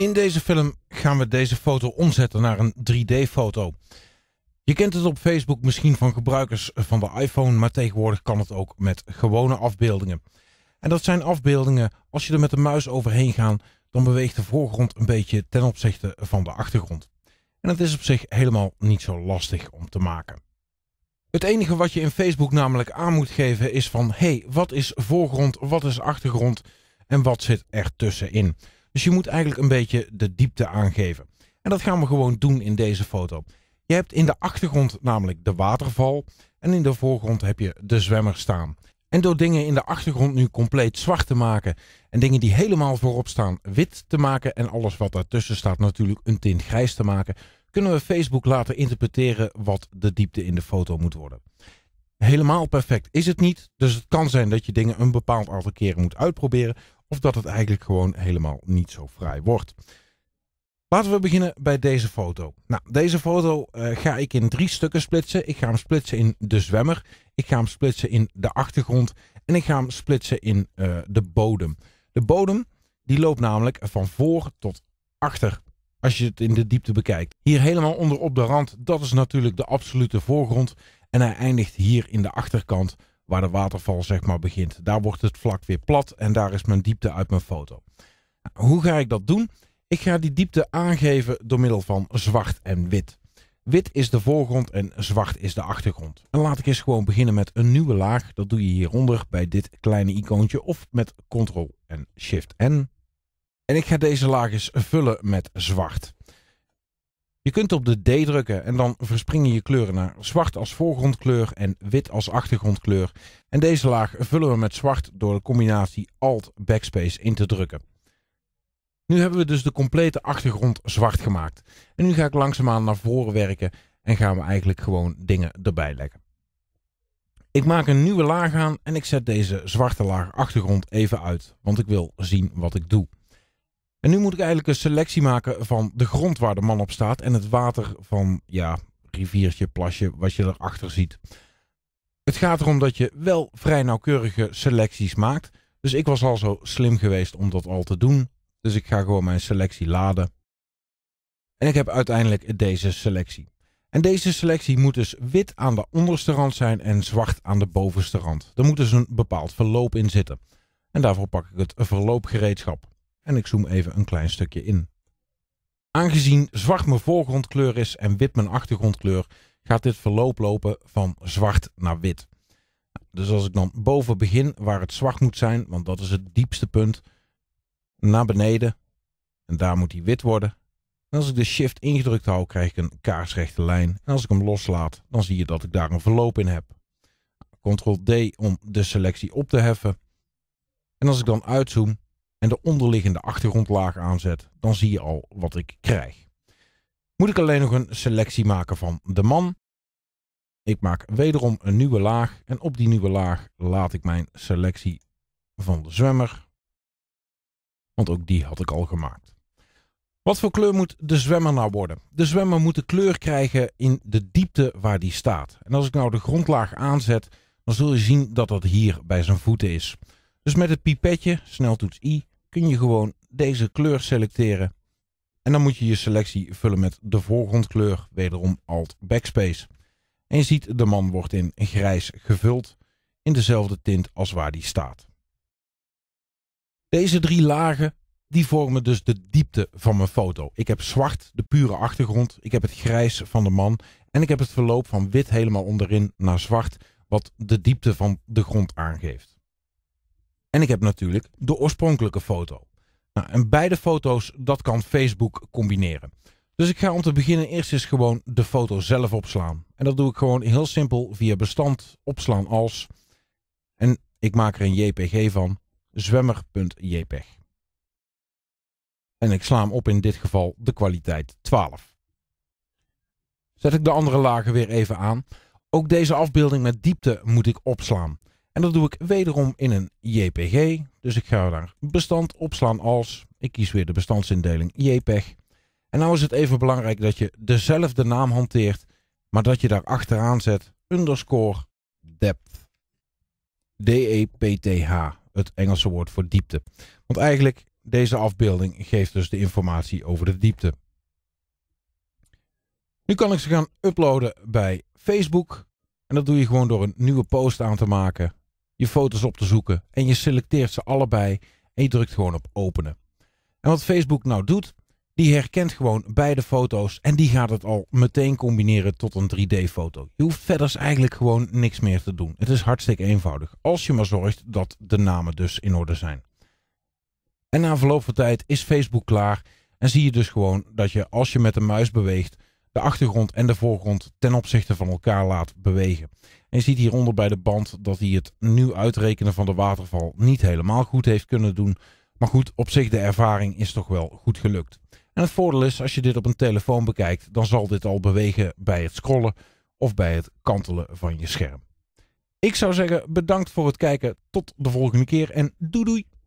In deze film gaan we deze foto omzetten naar een 3D-foto. Je kent het op Facebook misschien van gebruikers van de iPhone, maar tegenwoordig kan het ook met gewone afbeeldingen. En dat zijn afbeeldingen, als je er met de muis overheen gaat, dan beweegt de voorgrond een beetje ten opzichte van de achtergrond. En dat is op zich helemaal niet zo lastig om te maken. Het enige wat je in Facebook namelijk aan moet geven is van, hé, hey, wat is voorgrond, wat is achtergrond en wat zit er tussenin? Dus je moet eigenlijk een beetje de diepte aangeven. En dat gaan we gewoon doen in deze foto. Je hebt in de achtergrond namelijk de waterval en in de voorgrond heb je de zwemmer staan. En door dingen in de achtergrond nu compleet zwart te maken en dingen die helemaal voorop staan wit te maken en alles wat daartussen staat natuurlijk een tint grijs te maken, kunnen we Facebook laten interpreteren wat de diepte in de foto moet worden. Helemaal perfect is het niet, dus het kan zijn dat je dingen een bepaald aantal keren moet uitproberen of dat het eigenlijk gewoon helemaal niet zo fraai wordt. Laten we beginnen bij deze foto. Nou, deze foto eh, ga ik in drie stukken splitsen. Ik ga hem splitsen in de zwemmer. Ik ga hem splitsen in de achtergrond. En ik ga hem splitsen in eh, de bodem. De bodem die loopt namelijk van voor tot achter. Als je het in de diepte bekijkt. Hier helemaal onder op de rand. Dat is natuurlijk de absolute voorgrond. En hij eindigt hier in de achterkant waar de waterval zeg maar begint. Daar wordt het vlak weer plat en daar is mijn diepte uit mijn foto. Nou, hoe ga ik dat doen? Ik ga die diepte aangeven door middel van zwart en wit. Wit is de voorgrond en zwart is de achtergrond. En laat ik eens gewoon beginnen met een nieuwe laag. Dat doe je hieronder bij dit kleine icoontje of met Ctrl en Shift N. En ik ga deze laag eens vullen met zwart. Je kunt op de D drukken en dan verspringen je kleuren naar zwart als voorgrondkleur en wit als achtergrondkleur. En deze laag vullen we met zwart door de combinatie Alt Backspace in te drukken. Nu hebben we dus de complete achtergrond zwart gemaakt. En nu ga ik langzaamaan naar voren werken en gaan we eigenlijk gewoon dingen erbij leggen. Ik maak een nieuwe laag aan en ik zet deze zwarte laag achtergrond even uit, want ik wil zien wat ik doe. En nu moet ik eigenlijk een selectie maken van de grond waar de man op staat en het water van, ja, riviertje, plasje, wat je erachter ziet. Het gaat erom dat je wel vrij nauwkeurige selecties maakt. Dus ik was al zo slim geweest om dat al te doen. Dus ik ga gewoon mijn selectie laden. En ik heb uiteindelijk deze selectie. En deze selectie moet dus wit aan de onderste rand zijn en zwart aan de bovenste rand. Er moet dus een bepaald verloop in zitten. En daarvoor pak ik het verloopgereedschap en ik zoom even een klein stukje in. Aangezien zwart mijn voorgrondkleur is en wit mijn achtergrondkleur, gaat dit verloop lopen van zwart naar wit. Dus als ik dan boven begin waar het zwart moet zijn, want dat is het diepste punt, naar beneden en daar moet hij wit worden. En als ik de shift ingedrukt hou, krijg ik een kaarsrechte lijn. En als ik hem loslaat, dan zie je dat ik daar een verloop in heb. Ctrl D om de selectie op te heffen. En als ik dan uitzoom, en de onderliggende achtergrondlaag aanzet, dan zie je al wat ik krijg. Moet ik alleen nog een selectie maken van de man. Ik maak wederom een nieuwe laag en op die nieuwe laag laat ik mijn selectie van de zwemmer. Want ook die had ik al gemaakt. Wat voor kleur moet de zwemmer nou worden? De zwemmer moet de kleur krijgen in de diepte waar die staat. En als ik nou de grondlaag aanzet, dan zul je zien dat dat hier bij zijn voeten is. Dus met het pipetje, sneltoets I, kun je gewoon deze kleur selecteren. En dan moet je je selectie vullen met de voorgrondkleur, wederom Alt Backspace. En je ziet de man wordt in grijs gevuld, in dezelfde tint als waar die staat. Deze drie lagen die vormen dus de diepte van mijn foto. Ik heb zwart, de pure achtergrond, ik heb het grijs van de man en ik heb het verloop van wit helemaal onderin naar zwart, wat de diepte van de grond aangeeft. En ik heb natuurlijk de oorspronkelijke foto. Nou, en beide foto's, dat kan Facebook combineren. Dus ik ga om te beginnen eerst eens gewoon de foto zelf opslaan. En dat doe ik gewoon heel simpel via bestand opslaan als. En ik maak er een JPG van, zwemmer.jpg. En ik sla hem op in dit geval de kwaliteit 12. Zet ik de andere lagen weer even aan. Ook deze afbeelding met diepte moet ik opslaan. En dat doe ik wederom in een JPG. Dus ik ga daar bestand opslaan als. Ik kies weer de bestandsindeling JPEG. En nou is het even belangrijk dat je dezelfde naam hanteert, maar dat je daar achteraan zet underscore depth. D-E-P-T-H, het Engelse woord voor diepte. Want eigenlijk, deze afbeelding geeft dus de informatie over de diepte. Nu kan ik ze gaan uploaden bij Facebook. En dat doe je gewoon door een nieuwe post aan te maken je foto's op te zoeken en je selecteert ze allebei en je drukt gewoon op openen. En wat Facebook nou doet, die herkent gewoon beide foto's en die gaat het al meteen combineren tot een 3D-foto. Je hoeft verder eigenlijk gewoon niks meer te doen. Het is hartstikke eenvoudig, als je maar zorgt dat de namen dus in orde zijn. En na verloop van tijd is Facebook klaar en zie je dus gewoon dat je als je met de muis beweegt de achtergrond en de voorgrond ten opzichte van elkaar laat bewegen. En je ziet hieronder bij de band dat hij het nu uitrekenen van de waterval niet helemaal goed heeft kunnen doen. Maar goed, op zich de ervaring is toch wel goed gelukt. En het voordeel is, als je dit op een telefoon bekijkt, dan zal dit al bewegen bij het scrollen of bij het kantelen van je scherm. Ik zou zeggen bedankt voor het kijken, tot de volgende keer en doei doei!